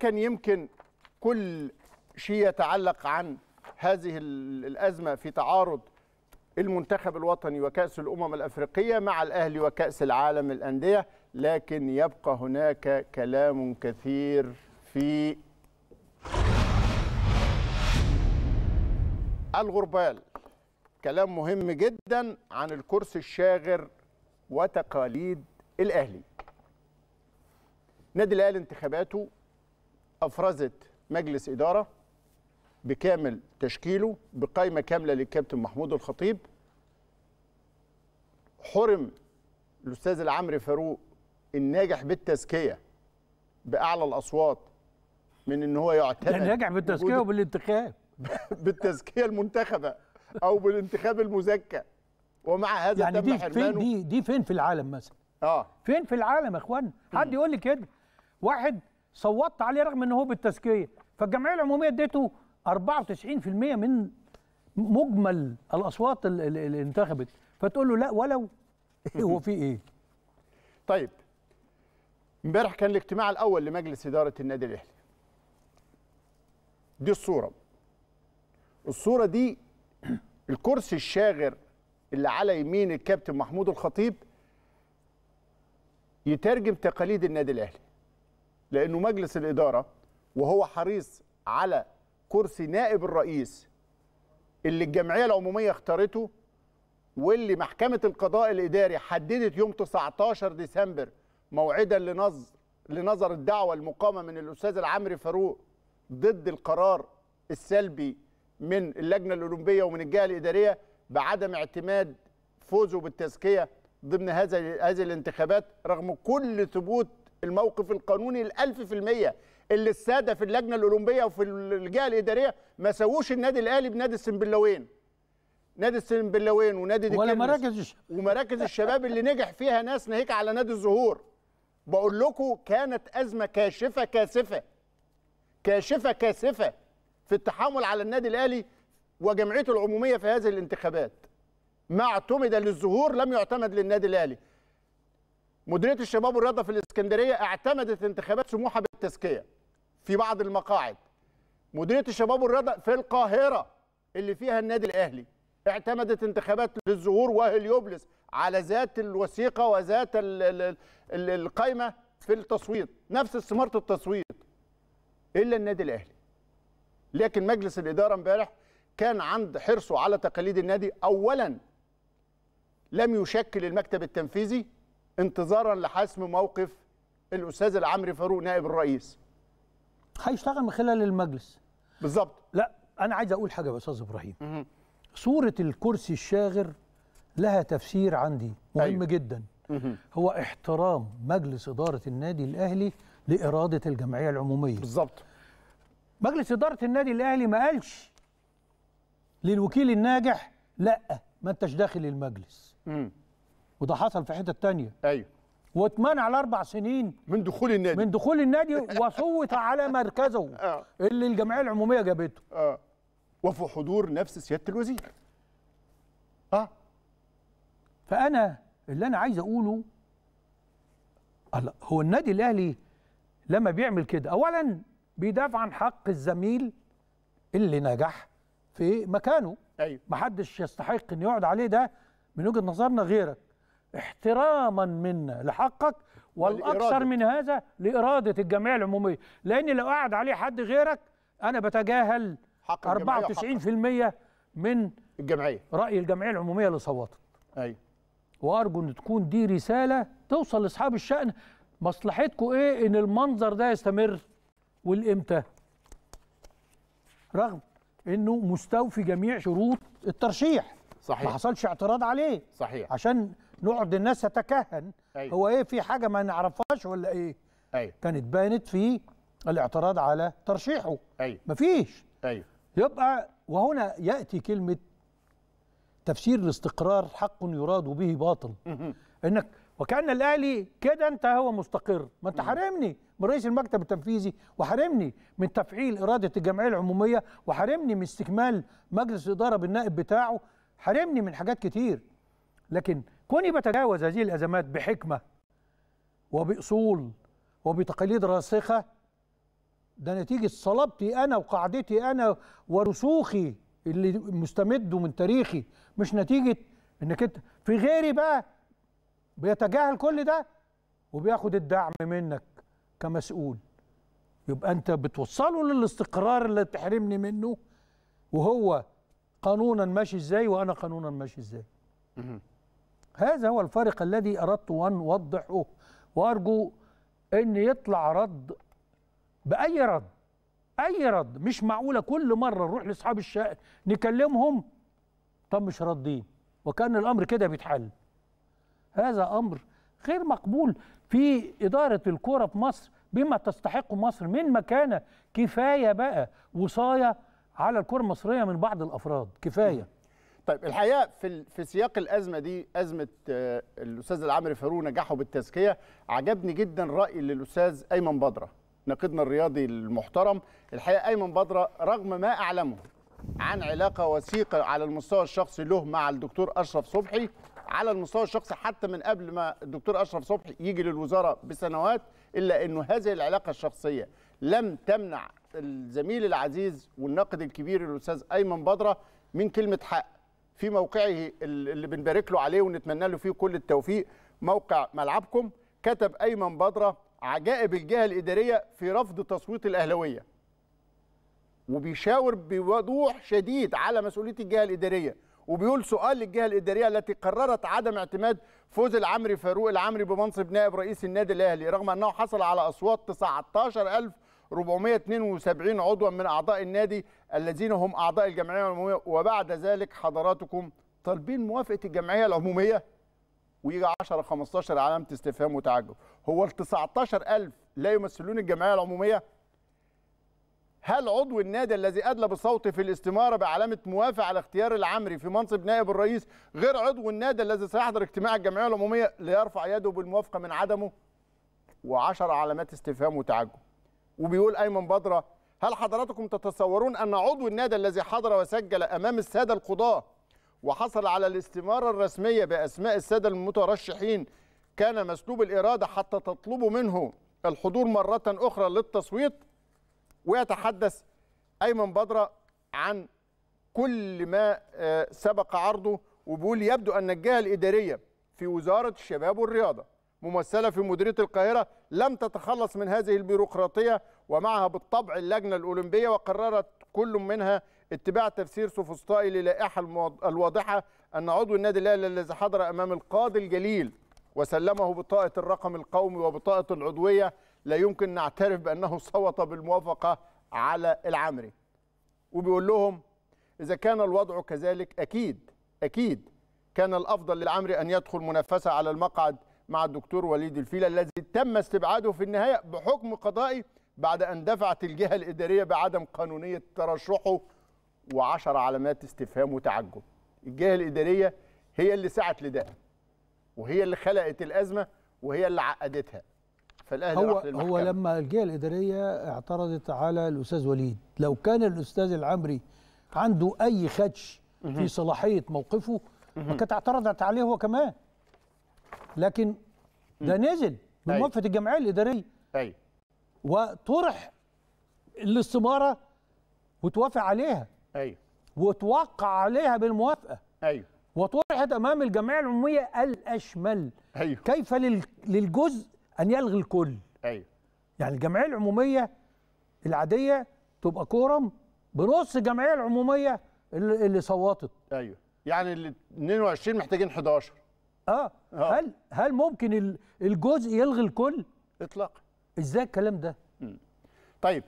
كان يمكن كل شيء يتعلق عن هذه الأزمة في تعارض المنتخب الوطني وكأس الأمم الأفريقية مع الأهلي وكأس العالم الأندية لكن يبقى هناك كلام كثير في الغربال كلام مهم جدا عن الكرسي الشاغر وتقاليد الأهلي نادي الأهلي انتخاباته افرزت مجلس اداره بكامل تشكيله بقائمه كامله للكابتن محمود الخطيب حرم الاستاذ العمري فاروق الناجح بالتزكيه باعلى الاصوات من ان هو يعتبر الناجح يعني بالتزكيه وبالانتخاب بالتزكيه المنتخبه او بالانتخاب المزكى ومع هذا يعني تم دي فين دي دي فين في العالم مثلا اه فين في العالم يا اخوان حد يقول لي كده واحد صوتت عليه رغم ان هو بالتزكيه فالجمعيه العموميه اديته 94% من مجمل الاصوات اللي انتخبت فتقول له لا ولو هو في ايه طيب امبارح كان الاجتماع الاول لمجلس اداره النادي الاهلي دي الصوره الصوره دي الكرسي الشاغر اللي على يمين الكابتن محمود الخطيب يترجم تقاليد النادي الاهلي لانه مجلس الاداره وهو حريص على كرسي نائب الرئيس اللي الجمعيه العموميه اختارته واللي محكمه القضاء الاداري حددت يوم 19 ديسمبر موعدا لنظر لنظر الدعوه المقامه من الاستاذ العمري فاروق ضد القرار السلبي من اللجنه الاولمبيه ومن الجهه الاداريه بعدم اعتماد فوزه بالتزكيه ضمن هذا هذه الانتخابات رغم كل ثبوت الموقف القانوني الألف في المية اللي السادة في اللجنة الأولمبية وفي الجهة الإدارية ما سووش النادي الأهلي بنادي السنبلاوين نادي السنبلاوين ونادي ولا مراكز الشباب ومراكز الشباب اللي نجح فيها ناس ناهيك على نادي الزهور بقول لكم كانت أزمة كاشفة كاسفة كاشفة كاسفة في التحامل على النادي الأهلي وجمعيته العمومية في هذه الانتخابات ما اعتمد للزهور لم يعتمد للنادي الأهلي مديريه الشباب والرياضه في الاسكندريه اعتمدت انتخابات سموحه بالتزكيه في بعض المقاعد مديريه الشباب والرياضه في القاهره اللي فيها النادي الاهلي اعتمدت انتخابات للزهور وهليوبلس على ذات الوثيقه وذات القائمه في التصويت نفس استماره التصويت الا النادي الاهلي لكن مجلس الاداره امبارح كان عند حرصه على تقاليد النادي اولا لم يشكل المكتب التنفيذي انتظارا لحسم موقف الاستاذ العمري فاروق نائب الرئيس هيشتغل من خلال المجلس بالظبط لا انا عايز اقول حاجه يا استاذ ابراهيم صوره الكرسي الشاغر لها تفسير عندي مهم أيوه. جدا هو احترام مجلس اداره النادي الاهلي لاراده الجمعيه العموميه بالظبط مجلس اداره النادي الاهلي ما قالش للوكيل الناجح لا ما انتش داخل المجلس مم. وده حصل في حتة تانية ايوه واتمنع لاربع سنين من دخول النادي من دخول النادي وصوت على مركزه آه. اللي الجمعيه العموميه جابته اه وفي حضور نفس سياده الوزير اه فانا اللي انا عايز اقوله الله هو النادي الاهلي لما بيعمل كده اولا بيدافع عن حق الزميل اللي نجح في مكانه ايوه محدش يستحق ان يقعد عليه ده من وجهه نظرنا غيرك احتراما منا لحقك والاكثر من هذا لاراده الجمعيه العموميه لان لو قعد عليه حد غيرك انا بتجاهل 94% من الجمعيه راي الجمعيه العموميه اللي صوتت ايوه وارجو ان تكون دي رساله توصل لاصحاب الشان مصلحتكم ايه ان المنظر ده يستمر والامتى رغم انه مستوفي جميع شروط الترشيح صحيح ما حصلش اعتراض عليه صحيح عشان نقعد الناس تتكهن أيوة. هو ايه في حاجه ما نعرفهاش ولا ايه أيوة. كانت بانت في الاعتراض على ترشيحه أيوة. مفيش أيوة. يبقى وهنا ياتي كلمه تفسير الاستقرار حق يراد به باطل انك وكان الاهلي كده انت هو مستقر ما انت حارمني من رئيس المكتب التنفيذي وحارمني من تفعيل اراده الجمعيه العموميه وحارمني من استكمال مجلس الاداره بالنائب بتاعه حارمني من حاجات كتير لكن كوني بتجاوز هذه الأزمات بحكمة وبأصول وبتقاليد راسخة ده نتيجة صلابتي أنا وقاعدتي أنا ورسوخي اللي مستمده من تاريخي مش نتيجة إنك أنت في غيري بقى بيتجاهل كل ده وبياخد الدعم منك كمسؤول يبقى أنت بتوصله للاستقرار اللي بتحرمني منه وهو قانونا ماشي إزاي وأنا قانونا ماشي إزاي هذا هو الفارق الذي أردت أن أوضحه وأرجو أن يطلع رد بأي رد أي رد مش معقولة كل مرة نروح لأصحاب الشأن نكلمهم طب مش راضيين وكان الأمر كده بيتحل هذا أمر غير مقبول في إدارة الكرة في مصر بما تستحقه مصر من مكانة كفاية بقى وصاية على الكرة المصرية من بعض الأفراد كفاية طيب الحقيقه في في سياق الازمه دي ازمه آه، الاستاذ العامري فاروق نجاحه بالتزكيه عجبني جدا راي للاستاذ ايمن بدره ناقدنا الرياضي المحترم الحقيقه ايمن بدره رغم ما اعلمه عن علاقه وثيقه على المستوى الشخصي له مع الدكتور اشرف صبحي على المستوى الشخصي حتى من قبل ما الدكتور اشرف صبحي يجي للوزاره بسنوات الا انه هذه العلاقه الشخصيه لم تمنع الزميل العزيز والناقد الكبير الاستاذ ايمن بدره من كلمه حق في موقعه اللي بنبارك له عليه ونتمنى له فيه كل التوفيق موقع ملعبكم كتب ايمن بدره عجائب الجهه الاداريه في رفض تصويت الاهلاويه وبيشاور بوضوح شديد على مسؤوليه الجهه الاداريه وبيقول سؤال للجهه الاداريه التي قررت عدم اعتماد فوز العمري فاروق العمري بمنصب نائب رئيس النادي الاهلي رغم انه حصل على اصوات 19000 472 عضوا من أعضاء النادي الذين هم أعضاء الجمعية العمومية وبعد ذلك حضراتكم طالبين موافقة الجمعية العمومية ويجي 10 15 علامة استفهام وتعجب هو ال 19000 لا يمثلون الجمعية العمومية هل عضو النادي الذي ادلى بصوته في الاستماره بعلامه موافقه على اختيار العمري في منصب نائب الرئيس غير عضو النادي الذي سيحضر اجتماع الجمعيه العموميه ليرفع يده بالموافقه من عدمه وعشر علامات استفهام وتعجب وبيقول ايمن بدره هل حضراتكم تتصورون ان عضو النادي الذي حضر وسجل امام الساده القضاه وحصل على الاستماره الرسميه باسماء الساده المترشحين كان مسلوب الاراده حتى تطلبوا منه الحضور مره اخرى للتصويت ويتحدث ايمن بدره عن كل ما آه، سبق عرضه وبيقول يبدو ان الجهه الاداريه في وزاره الشباب والرياضه ممثله في مديريه القاهره لم تتخلص من هذه البيروقراطيه ومعها بالطبع اللجنه الاولمبيه وقررت كل منها اتباع تفسير سوفسطائي للائحه الواضحه ان عضو النادي الاهلي الذي حضر امام القاضي الجليل وسلمه بطاقه الرقم القومي وبطاقه العضويه لا يمكن نعترف بانه صوت بالموافقه على العمري وبيقول لهم اذا كان الوضع كذلك اكيد اكيد كان الافضل للعمري ان يدخل منافسه على المقعد مع الدكتور وليد الفيلة الذي تم استبعاده في النهاية بحكم قضائي بعد أن دفعت الجهة الإدارية بعدم قانونية ترشحه وعشر علامات استفهام وتعجب الجهة الإدارية هي اللي سعت لده وهي اللي خلقت الأزمة وهي اللي عقدتها فالاهلي هو هو لما الجهه الاداريه اعترضت على الاستاذ وليد لو كان الاستاذ العمري عنده اي خدش في صلاحيه موقفه ما كانت اعترضت عليه هو كمان لكن ده نزل من طيب. موافقة الجمعيه الاداريه ايوه طيب. وطرح الاستماره وتوافق عليها ايوه وتوقع عليها بالموافقه ايوه وطرحت امام الجمعيه العموميه الاشمل ايوه كيف للجزء ان يلغي الكل ايوه يعني الجمعيه العموميه العاديه تبقى كورم بنص الجمعيه العموميه اللي صوتت ايوه يعني ال 22 محتاجين 11 آه. اه, هل هل ممكن الجزء يلغي الكل اطلاقا ازاي الكلام ده مم. طيب